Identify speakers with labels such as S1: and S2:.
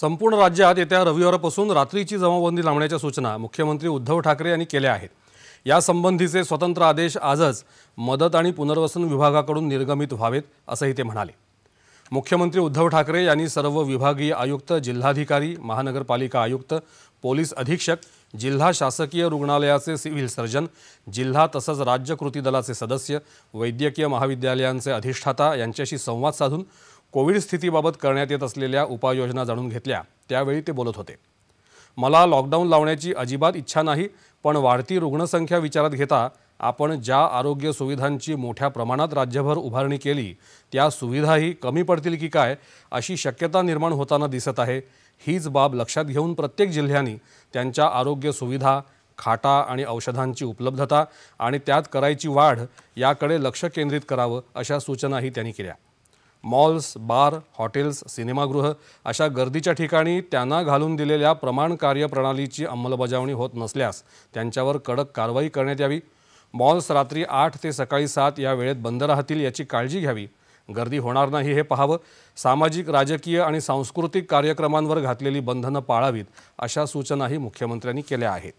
S1: संपूर्ण राज्यात येत्या रविवारपासून रात्रीची जमावबंदी लावण्याच्या सूचना मुख्यमंत्री उद्धव ठाकरे यांनी केल्या आहेत यासंबंधीचे स्वतंत्र आदेश आजच मदत आणि पुनर्वसन विभागाकडून निर्गमित व्हावेत असंही ते म्हणाले मुख्यमंत्री उद्धव ठाकरे यांनी सर्व विभागीय आयुक्त जिल्हाधिकारी महानगरपालिका आयुक्त पोलीस अधीक्षक जिल्हा शासकीय रुग्णालयाचे सिव्हिल सर्जन जिल्हा तसंच राज्य कृती दलाचे सदस्य वैद्यकीय महाविद्यालयांचे अधिष्ठाता यांच्याशी संवाद साधून कोविड स्थितीबाबत करण्यात येत असलेल्या उपाययोजना जाणून घेतल्या त्यावेळी ते बोलत होते मला लॉकडाऊन लावण्याची अजिबात इच्छा नाही पण वाढती रुग्णसंख्या विचारात घेता आपण ज्या आरोग्य सुविधांची मोठ्या प्रमाणात राज्यभर उभारणी केली त्या सुविधाही कमी पडतील की काय अशी शक्यता निर्माण होताना दिसत आहे हीच बाब लक्षात घेऊन प्रत्येक जिल्ह्यानी त्यांच्या आरोग्य सुविधा खाटा आणि औषधांची उपलब्धता आणि त्यात करायची वाढ याकडे लक्ष केंद्रित करावं अशा सूचनाही त्यांनी केल्या मॉल्स बार हॉटेल्स सिनेमागृह अशा गर्दीच्या ठिकाणी त्यांना घालून दिलेल्या प्रमाण कार्यप्रणालीची अंमलबजावणी होत नसल्यास त्यांच्यावर कडक कारवाई करण्यात यावी मॉल्स रात्री आठ ते सकाळी सात या वेळेत बंद राहतील याची काळजी घ्यावी गर्दी होणार नाही हे पाहावं सामाजिक राजकीय आणि सांस्कृतिक कार्यक्रमांवर घातलेली बंधनं पाळावीत अशा सूचनाही मुख्यमंत्र्यांनी केल्या आहेत